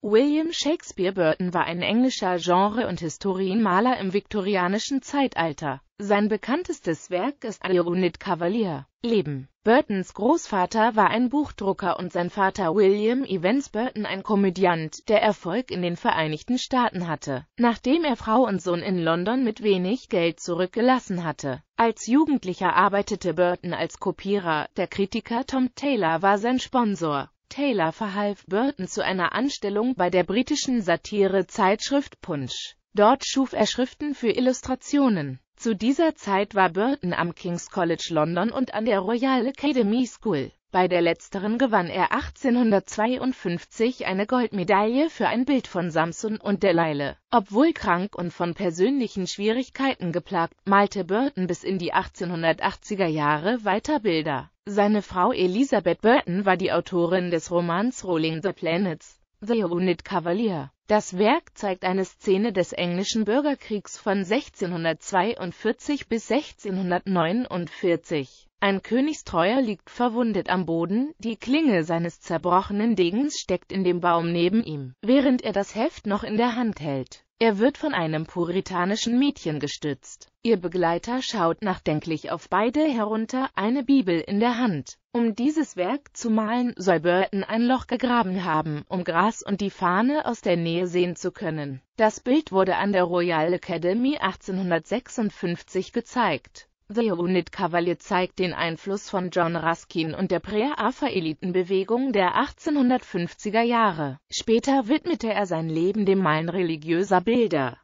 William Shakespeare Burton war ein englischer Genre- und Historienmaler im viktorianischen Zeitalter. Sein bekanntestes Werk ist Leonid Cavalier, Leben. Burtons Großvater war ein Buchdrucker und sein Vater William Evans Burton ein Komödiant, der Erfolg in den Vereinigten Staaten hatte, nachdem er Frau und Sohn in London mit wenig Geld zurückgelassen hatte. Als Jugendlicher arbeitete Burton als Kopierer, der Kritiker Tom Taylor war sein Sponsor. Taylor verhalf Burton zu einer Anstellung bei der britischen Satirezeitschrift Punch. Dort schuf er Schriften für Illustrationen. Zu dieser Zeit war Burton am King's College London und an der Royal Academy School. Bei der letzteren gewann er 1852 eine Goldmedaille für ein Bild von Samson und Delilah. Obwohl krank und von persönlichen Schwierigkeiten geplagt, malte Burton bis in die 1880er Jahre weiter Bilder. Seine Frau Elisabeth Burton war die Autorin des Romans Rolling the Planets, The Unit Cavalier. Das Werk zeigt eine Szene des englischen Bürgerkriegs von 1642 bis 1649. Ein Königstreuer liegt verwundet am Boden, die Klinge seines zerbrochenen Degens steckt in dem Baum neben ihm, während er das Heft noch in der Hand hält. Er wird von einem puritanischen Mädchen gestützt. Ihr Begleiter schaut nachdenklich auf beide herunter, eine Bibel in der Hand. Um dieses Werk zu malen, soll Burton ein Loch gegraben haben, um Gras und die Fahne aus der Nähe sehen zu können. Das Bild wurde an der Royal Academy 1856 gezeigt. The Unit Cavalier zeigt den Einfluss von John Ruskin und der Prä-Raphaelitenbewegung der 1850er Jahre. Später widmete er sein Leben dem Malen religiöser Bilder.